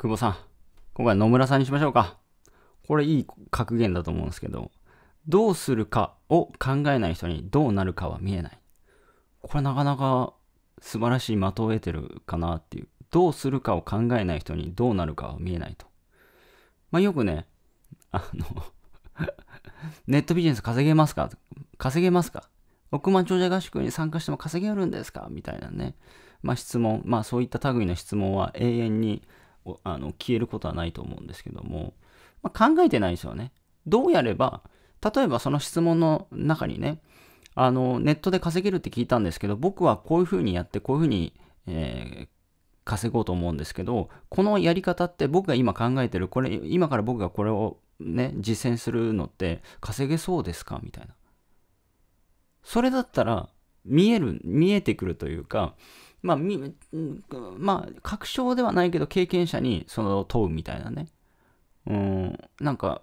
久保さん、今回野村さんにしましょうか。これいい格言だと思うんですけど、どうするかを考えない人にどうなるかは見えない。これなかなか素晴らしい的を得てるかなっていう。どうするかを考えない人にどうなるかは見えないと。まあ、よくね、あの ネットビジネス稼げますか稼げますか億万長者合宿に参加しても稼げるんですかみたいなね。まあ質問、まあそういった類の質問は永遠にあの消えることはないと思うんですけども、まあ、考えてないですよね。どうやれば、例えばその質問の中にね、あのネットで稼げるって聞いたんですけど、僕はこういうふうにやって、こういうふうに、えー、稼ごうと思うんですけど、このやり方って僕が今考えてる、これ、今から僕がこれをね、実践するのって稼げそうですかみたいな。それだったら、見える、見えてくるというか、まあ、まあ、確証ではないけど、経験者にその問うみたいなね。うん、なんか、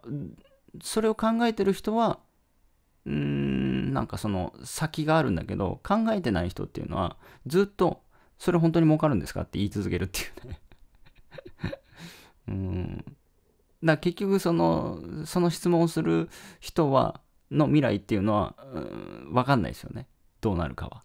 それを考えてる人は、うん、なんかその先があるんだけど、考えてない人っていうのは、ずっと、それ本当に儲かるんですかって言い続けるっていうね うん。だ結局その、その質問をする人は、の未来っていうのは、うん、わかんないですよね。どうなるかは。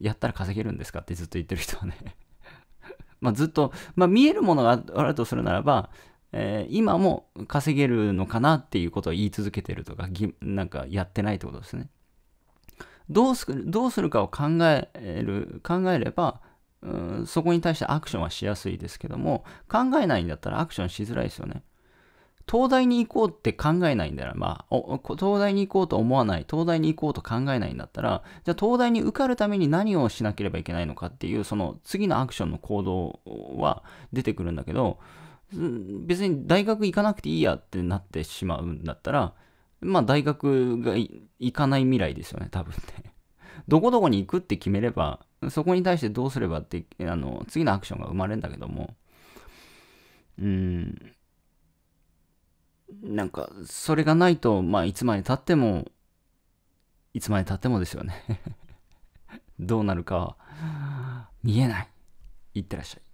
やったら稼げるんですかってずっと言ってる人はね まあずっと、まあ、見えるものがあるとするならば、えー、今も稼げるのかなっていうことを言い続けてるとか、なんかやってないってことですね。どうすどうするかを考える、考えれば、うん、そこに対してアクションはしやすいですけども、考えないんだったらアクションしづらいですよね。東大に行こうって考えないんだら、まあ、東大に行こうと思わない、東大に行こうと考えないんだったら、じゃあ東大に受かるために何をしなければいけないのかっていう、その次のアクションの行動は出てくるんだけど、別に大学行かなくていいやってなってしまうんだったら、まあ大学が行かない未来ですよね、多分ね。どこどこに行くって決めれば、そこに対してどうすればって、あの、次のアクションが生まれるんだけども、うん、なんか、それがないと、まあ、いつまで経っても、いつまで経ってもですよね どうなるかは、見えない。いってらっしゃい。